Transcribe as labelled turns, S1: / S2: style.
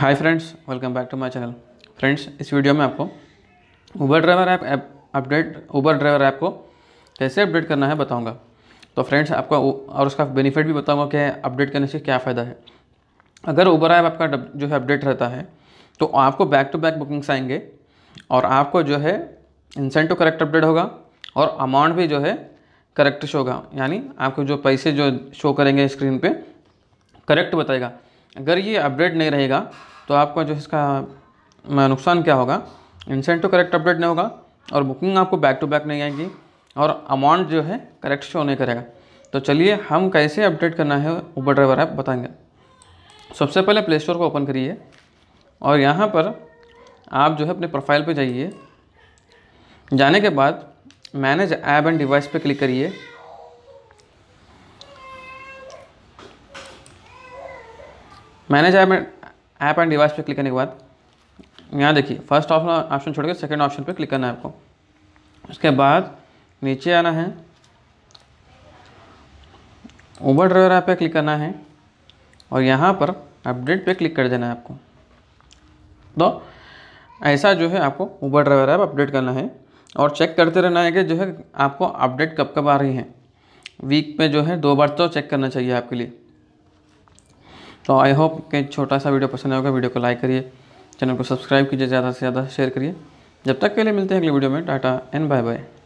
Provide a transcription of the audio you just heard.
S1: hi friends welcome back to my channel friends इस video में आपको Uber driver app update Uber driver app को कैसे update करना है बताऊंगा तो फ्रेंड्स आपका और उसका बेनिफिट भी बताऊंगा कि अपडेट करने से क्या फ़ायदा है अगर ऊबर ऐप आपका जो है अपडेट रहता है तो आपको बैक टू बैक बुकिंग्स आएंगे और आपको जो है इंसेंटिव करेक्ट अपडेट होगा और अमाउंट भी जो है करेक्ट शो होगा यानी आपको जो पैसे जो शो करेंगे स्क्रीन पे करेक्ट बताएगा अगर ये अपडेट नहीं रहेगा तो आपका जो इसका नुकसान क्या होगा इंसेंट तो करेक्ट अपडेट नहीं होगा और बुकिंग आपको बैक टू बैक नहीं आएगी और अमाउंट जो है करेक्ट शो नहीं करेगा तो चलिए हम कैसे अपडेट करना है ऊबर ड्राइवर ऐप बताएंगे सबसे पहले प्ले स्टोर को ओपन करिए और यहाँ पर आप जो है अपने प्रोफाइल पे जाइए जाने के बाद मैनेज ऐप एंड डिवाइस पे क्लिक करिए मैनेज ऐप एंड डिवाइस पे क्लिक करने के बाद यहाँ देखिए फर्स्ट ऑप्शन ऑप्शन छोड़ के सेकेंड ऑप्शन पे क्लिक करना है आपको उसके बाद नीचे आना है ओवर ड्राइवर ऐप पर क्लिक करना है और यहाँ पर अपडेट पे क्लिक कर देना है आपको तो ऐसा जो है आपको ऊबर ड्राइवर ऐप अपडेट करना है और चेक करते रहना है कि जो है आपको अपडेट कब कब आ रही है वीक में जो है दो बार तो चेक करना चाहिए आपके लिए तो आई होप कि छोटा सा वीडियो पसंद आएगा वीडियो को लाइक करिए चैनल को सब्सक्राइब कीजिए ज़्यादा से ज़्यादा शेयर करिए जब तक के लिए मिलते हैं अगले वीडियो में टाटा एंड बाय बाय